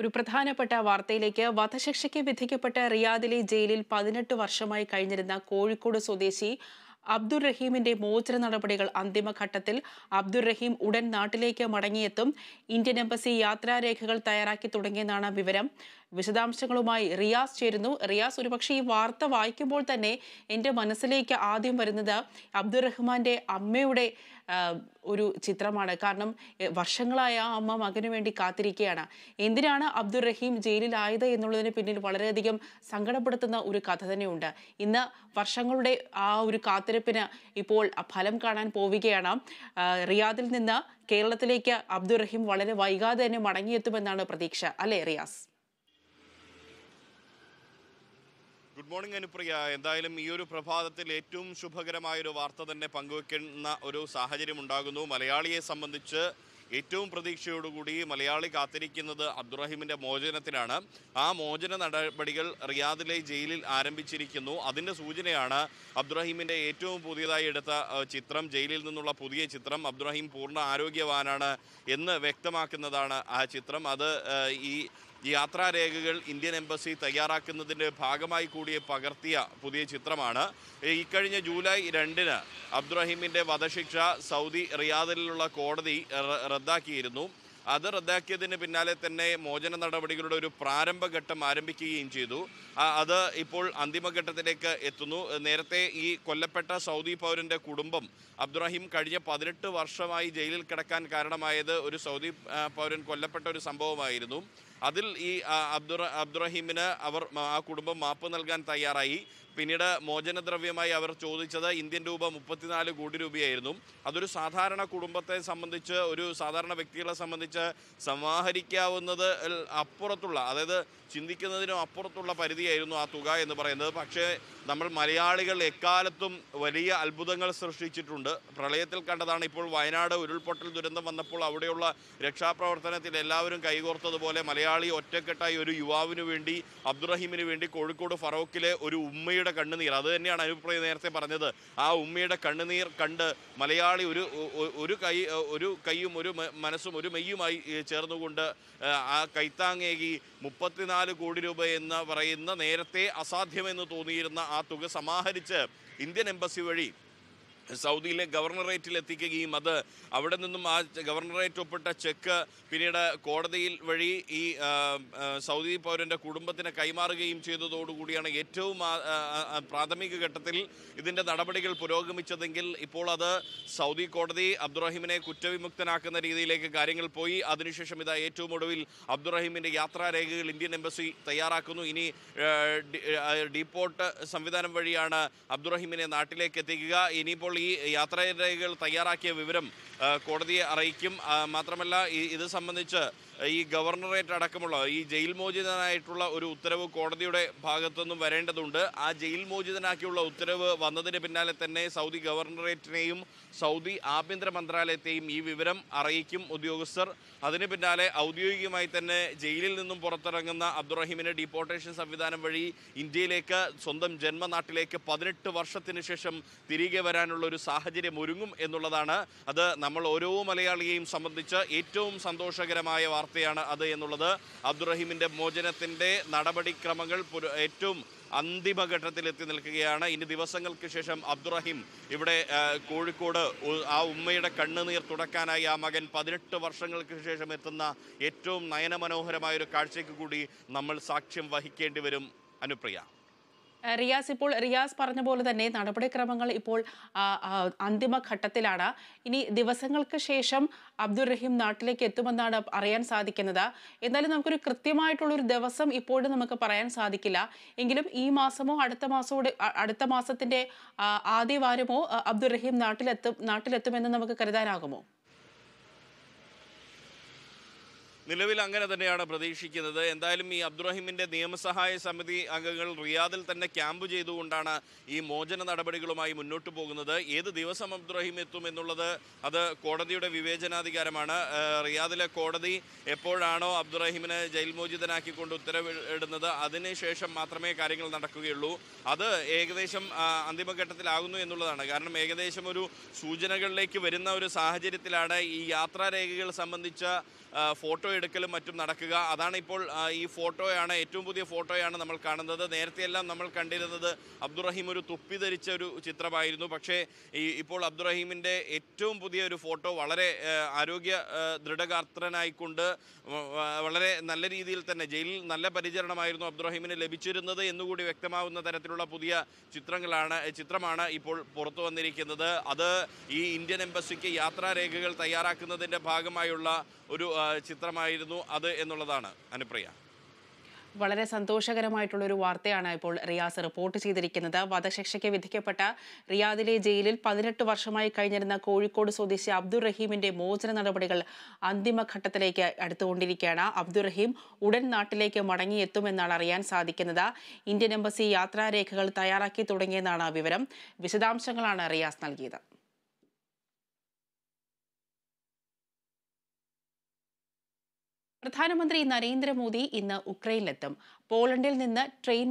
ഒരു പ്രധാനപ്പെട്ട വാർത്തയിലേക്ക് വധശിക്ഷയ്ക്ക് വിധിക്കപ്പെട്ട റിയാദിലെ ജയിലിൽ പതിനെട്ട് വർഷമായി കഴിഞ്ഞിരുന്ന കോഴിക്കോട് സ്വദേശി അബ്ദുൾ റഹീമിന്റെ മോചന നടപടികൾ അന്തിമഘട്ടത്തിൽ അബ്ദുൾ റഹീം ഉടൻ നാട്ടിലേക്ക് മടങ്ങിയെത്തും ഇന്ത്യൻ എംബസി യാത്രാരേഖകൾ തയ്യാറാക്കി തുടങ്ങിയെന്നാണ് വിവരം വിശദാംശങ്ങളുമായി റിയാസ് ചേരുന്നു റിയാസ് ഒരുപക്ഷെ ഈ വാർത്ത വായിക്കുമ്പോൾ തന്നെ എൻ്റെ മനസ്സിലേക്ക് ആദ്യം വരുന്നത് അബ്ദുറഹ്മാൻ്റെ അമ്മയുടെ ഒരു ചിത്രമാണ് കാരണം വർഷങ്ങളായ ആ അമ്മ മകനു വേണ്ടി കാത്തിരിക്കുകയാണ് എന്തിനാണ് അബ്ദുറഹീം ജയിലിലായത് എന്നുള്ളതിന് പിന്നിൽ വളരെയധികം സങ്കടപ്പെടുത്തുന്ന ഒരു കഥ തന്നെയുണ്ട് ഇന്ന് വർഷങ്ങളുടെ ആ ഒരു കാത്തിരിപ്പിന് ഇപ്പോൾ ഫലം കാണാൻ പോവുകയാണ് റിയാദിൽ നിന്ന് കേരളത്തിലേക്ക് അബ്ദുറഹീം വളരെ വൈകാതെ തന്നെ മടങ്ങിയെത്തുമെന്നാണ് പ്രതീക്ഷ അല്ലേ റിയാസ് ഗുഡ് മോർണിംഗ് അനുപ്രിയ എന്തായാലും ഈ ഒരു പ്രഭാതത്തിൽ ഏറ്റവും ശുഭകരമായ ഒരു വാർത്ത തന്നെ പങ്കുവെക്കുന്ന ഒരു സാഹചര്യം ഉണ്ടാകുന്നു മലയാളിയെ സംബന്ധിച്ച് ഏറ്റവും പ്രതീക്ഷയോടുകൂടി മലയാളി കാത്തിരിക്കുന്നത് അബ്ദുറഹിമിൻ്റെ മോചനത്തിനാണ് ആ മോചന നടപടികൾ റിയാദിലെ ജയിലിൽ ആരംഭിച്ചിരിക്കുന്നു അതിൻ്റെ സൂചനയാണ് അബ്ദുറഹിമിൻ്റെ ഏറ്റവും പുതിയതായി എടുത്ത ചിത്രം ജയിലിൽ നിന്നുള്ള പുതിയ ചിത്രം അബ്ദുറഹീം പൂർണ്ണ ആരോഗ്യവാനാണ് എന്ന് വ്യക്തമാക്കുന്നതാണ് ആ ചിത്രം അത് ഈ ഈ യാത്രാരേഖകൾ ഇന്ത്യൻ എംബസി തയ്യാറാക്കുന്നതിൻ്റെ ഭാഗമായി കൂടി പകർത്തിയ പുതിയ ചിത്രമാണ് ഇക്കഴിഞ്ഞ ജൂലൈ രണ്ടിന് അബ്ദുറഹീമിൻ്റെ വധശിക്ഷ സൗദി റിയാദിലുള്ള കോടതി റദ്ദാക്കിയിരുന്നു അത് റദ്ദാക്കിയതിന് പിന്നാലെ തന്നെ മോചന നടപടികളുടെ ഒരു പ്രാരംഭഘട്ടം ആരംഭിക്കുകയും ചെയ്തു അത് ഇപ്പോൾ അന്തിമഘട്ടത്തിലേക്ക് എത്തുന്നു നേരത്തെ ഈ കൊല്ലപ്പെട്ട സൗദി പൗരൻ്റെ കുടുംബം അബ്ദുറഹിം കഴിഞ്ഞ പതിനെട്ട് വർഷമായി ജയിലിൽ കിടക്കാൻ കാരണമായത് ഒരു സൗദി പൗരൻ കൊല്ലപ്പെട്ട ഒരു സംഭവമായിരുന്നു അതിൽ ഈ അബ്ദുറ അബ്ദുറഹീമിന് അവർ ആ കുടുംബം മാപ്പ് നൽകാൻ തയ്യാറായി പിന്നീട് മോചനദ്രവ്യമായി അവർ ചോദിച്ചത് ഇന്ത്യൻ രൂപ മുപ്പത്തിനാല് കോടി രൂപയായിരുന്നു അതൊരു സാധാരണ കുടുംബത്തെ സംബന്ധിച്ച് ഒരു സാധാരണ വ്യക്തികളെ സംബന്ധിച്ച് സമാഹരിക്കാവുന്നത് അപ്പുറത്തുള്ള അതായത് ചിന്തിക്കുന്നതിനും അപ്പുറത്തുള്ള പരിധിയായിരുന്നു ആ തുക എന്ന് പറയുന്നത് പക്ഷേ നമ്മൾ മലയാളികൾ എക്കാലത്തും വലിയ അത്ഭുതങ്ങൾ സൃഷ്ടിച്ചിട്ടുണ്ട് പ്രളയത്തിൽ കണ്ടതാണ് ഇപ്പോൾ വയനാട് ഉരുൾപൊട്ടൽ ദുരന്തം വന്നപ്പോൾ അവിടെയുള്ള രക്ഷാപ്രവർത്തനത്തിൽ എല്ലാവരും കൈകോർത്തതുപോലെ മലയാളി മലയാളി ഒറ്റക്കെട്ടായി ഒരു യുവാവിന് വേണ്ടി അബ്ദുറഹീമിന് വേണ്ടി കോഴിക്കോട് ഫറോക്കിലെ ഒരു ഉമ്മയുടെ കണ്ണുനീർ അത് തന്നെയാണ് അനുപ്രിയ നേരത്തെ പറഞ്ഞത് ആ ഉമ്മയുടെ കണ്ണുനീർ കണ്ട് മലയാളി ഒരു ഒരു കൈ ഒരു കൈയും ഒരു മനസ്സും ഒരു മെയ്യുമായി ചേർന്നുകൊണ്ട് ആ കൈത്താങ്ങേകി മുപ്പത്തിനാല് കോടി രൂപ എന്ന് പറയുന്ന നേരത്തെ അസാധ്യമെന്ന് തോന്നിയിരുന്ന ആ തുക സമാഹരിച്ച് ഇന്ത്യൻ എംബസി വഴി സൗദിയിലെ ഗവർണറേറ്റിൽ എത്തിക്കുകയും അത് അവിടെ നിന്നും ആ ഗവർണറേറ്റ് ഒപ്പിട്ട ചെക്ക് പിന്നീട് കോടതിയിൽ വഴി ഈ സൗദി പൗരൻ്റെ കുടുംബത്തിന് കൈമാറുകയും ചെയ്തതോടുകൂടിയാണ് ഏറ്റവും പ്രാഥമിക ഘട്ടത്തിൽ ഇതിൻ്റെ നടപടികൾ പുരോഗമിച്ചതെങ്കിൽ ഇപ്പോൾ അത് സൗദി കോടതി അബ്ദുറഹിമിനെ കുറ്റവിമുക്തനാക്കുന്ന രീതിയിലേക്ക് കാര്യങ്ങൾ പോയി അതിനുശേഷം ഇതാ ഏറ്റവും ഒടുവിൽ അബ്ദുറഹിമിൻ്റെ യാത്രാരേഖകൾ ഇന്ത്യൻ എംബസി തയ്യാറാക്കുന്നു ഇനി ഡീപ്പോർട്ട് സംവിധാനം വഴിയാണ് അബ്ദുറഹിമിനെ നാട്ടിലേക്ക് എത്തിക്കുക ഇനിയിപ്പോൾ ഈ യാത്രാരേഖകൾ തയ്യാറാക്കിയ വിവരം കോടതിയെ അറിയിക്കും മാത്രമല്ല ഇത് സംബന്ധിച്ച് ഈ ഗവർണറേറ്റ് അടക്കമുള്ള ഈ ജയിൽ മോചിതനായിട്ടുള്ള ഒരു ഉത്തരവ് കോടതിയുടെ ഭാഗത്തുനിന്നും വരേണ്ടതുണ്ട് ആ ജയിൽ മോചിതനാക്കിയുള്ള ഉത്തരവ് വന്നതിന് പിന്നാലെ തന്നെ സൗദി ഗവർണറേറ്റിനെയും സൗദി ആഭ്യന്തര മന്ത്രാലയത്തെയും ഈ വിവരം അറിയിക്കും ഉദ്യോഗസ്ഥർ അതിന് പിന്നാലെ ഔദ്യോഗികമായി തന്നെ ജയിലിൽ നിന്നും പുറത്തിറങ്ങുന്ന അബ്ദുറഹീമിനെ ഡിപ്പോർട്ടേഷൻ സംവിധാനം വഴി ഇന്ത്യയിലേക്ക് സ്വന്തം ജന്മനാട്ടിലേക്ക് പതിനെട്ട് വർഷത്തിന് ശേഷം തിരികെ വരാനുള്ള ഒരു സാഹചര്യം ഒരുങ്ങും എന്നുള്ളതാണ് അത് നമ്മൾ ഓരോ മലയാളിയെയും സംബന്ധിച്ച് ഏറ്റവും സന്തോഷകരമായ വാർത്തയാണ് അത് എന്നുള്ളത് അബ്ദുറഹീമിൻ്റെ മോചനത്തിൻ്റെ നടപടിക്രമങ്ങൾ ഏറ്റവും അന്തിമഘട്ടത്തിൽ എത്തി നിൽക്കുകയാണ് ഇനി ദിവസങ്ങൾക്ക് ശേഷം അബ്ദുറഹിം ഇവിടെ കോഴിക്കോട് ആ ഉമ്മയുടെ കണ്ണുനീർ തുടക്കാനായി ആ മകൻ പതിനെട്ട് വർഷങ്ങൾക്ക് ശേഷം എത്തുന്ന ഏറ്റവും നയനമനോഹരമായ ഒരു കാഴ്ചയ്ക്ക് കൂടി നമ്മൾ സാക്ഷ്യം വഹിക്കേണ്ടി വരും അനുപ്രിയ റിയാസ് ഇപ്പോൾ റിയാസ് പറഞ്ഞ പോലെ തന്നെ നടപടിക്രമങ്ങൾ ഇപ്പോൾ അന്തിമഘട്ടത്തിലാണ് ഇനി ദിവസങ്ങൾക്ക് ശേഷം അബ്ദുൾ റഹീം നാട്ടിലേക്ക് എത്തുമെന്നാണ് അറിയാൻ സാധിക്കുന്നത് എന്നാലും നമുക്കൊരു കൃത്യമായിട്ടുള്ളൊരു ദിവസം ഇപ്പോഴും നമുക്ക് പറയാൻ സാധിക്കില്ല എങ്കിലും ഈ മാസമോ അടുത്ത മാസമോ അടുത്ത മാസത്തിൻ്റെ ആദ്യവാരമോ അബ്ദുൾ റഹീം നാട്ടിലെത്തും നാട്ടിലെത്തുമെന്ന് നമുക്ക് കരുതാനാകുമോ നിലവിൽ അങ്ങനെ തന്നെയാണ് പ്രതീക്ഷിക്കുന്നത് എന്തായാലും ഈ അബ്ദുറഹിമിൻ്റെ നിയമസഹായ സമിതി അംഗങ്ങൾ റിയാദിൽ തന്നെ ക്യാമ്പ് ചെയ്തുകൊണ്ടാണ് ഈ മോചന നടപടികളുമായി മുന്നോട്ട് പോകുന്നത് ഏത് ദിവസം അബ്ദുറഹിം എത്തും എന്നുള്ളത് അത് കോടതിയുടെ വിവേചനാധികാരമാണ് റിയാദിലെ കോടതി എപ്പോഴാണോ അബ്ദുറഹിമിനെ ജയിൽ മോചിതനാക്കിക്കൊണ്ട് ഉത്തരവിടുന്നത് അതിനുശേഷം മാത്രമേ കാര്യങ്ങൾ നടക്കുകയുള്ളൂ അത് ഏകദേശം അന്തിമഘട്ടത്തിലാകുന്നു എന്നുള്ളതാണ് കാരണം ഏകദേശം ഒരു സൂചനകളിലേക്ക് വരുന്ന ഒരു സാഹചര്യത്തിലാണ് ഈ യാത്രാരേഖകൾ സംബന്ധിച്ച ഫോട്ടോ എടുക്കലും മറ്റും നടക്കുക അതാണ് ഇപ്പോൾ ഈ ഫോട്ടോയാണ് ഏറ്റവും പുതിയ ഫോട്ടോയാണ് നമ്മൾ കാണുന്നത് നേരത്തെയെല്ലാം നമ്മൾ കണ്ടിരുന്നത് അബ്ദുറഹീം ഒരു തുപ്പി ധരിച്ച ഒരു ചിത്രമായിരുന്നു പക്ഷേ ഈ ഇപ്പോൾ അബ്ദുറഹീമിൻ്റെ ഏറ്റവും പുതിയ ഒരു ഫോട്ടോ വളരെ ആരോഗ്യ ദൃഢഗാത്രനായിക്കൊണ്ട് വളരെ നല്ല രീതിയിൽ തന്നെ ജയിലിൽ നല്ല പരിചരണമായിരുന്നു അബ്ദുറഹീമിന് ലഭിച്ചിരുന്നത് എന്നുകൂടി വ്യക്തമാവുന്ന തരത്തിലുള്ള പുതിയ ചിത്രങ്ങളാണ് ചിത്രമാണ് ഇപ്പോൾ പുറത്തു വന്നിരിക്കുന്നത് അത് ഈ ഇന്ത്യൻ എംബസിക്ക് യാത്രാരേഖകൾ തയ്യാറാക്കുന്നതിൻ്റെ ഭാഗമായുള്ള ഒരു ചിത്രമായി ആയിരുന്നു അത് എന്നുള്ളതാണ് അനുപ്രിയ വളരെ സന്തോഷകരമായിട്ടുള്ള ഒരു വാർത്തയാണ് ഇപ്പോൾ റിയാസ് റിപ്പോർട്ട് ചെയ്തിരിക്കുന്നത് വധശിക്ഷയ്ക്ക് വിധിക്കപ്പെട്ട റിയാദിലെ ജയിലിൽ പതിനെട്ട് വർഷമായി കഴിഞ്ഞിരുന്ന കോഴിക്കോട് സ്വദേശി അബ്ദുൾ മോചന നടപടികൾ അന്തിമഘട്ടത്തിലേക്ക് അടുത്തുകൊണ്ടിരിക്കുകയാണ് അബ്ദുൾ റഹീം ഉടൻ നാട്ടിലേക്ക് മടങ്ങിയെത്തുമെന്നാണ് അറിയാൻ സാധിക്കുന്നത് ഇന്ത്യൻ എംബസി യാത്രാരേഖകൾ തയ്യാറാക്കി തുടങ്ങിയെന്നാണ് വിവരം വിശദാംശങ്ങളാണ് റിയാസ് നൽകിയത് പ്രധാനമന്ത്രി നരേന്ദ്രമോദി ഇന്ന് ഉക്രൈനിലെത്തും പോളണ്ടിൽ നിന്ന് ട്രെയിൻ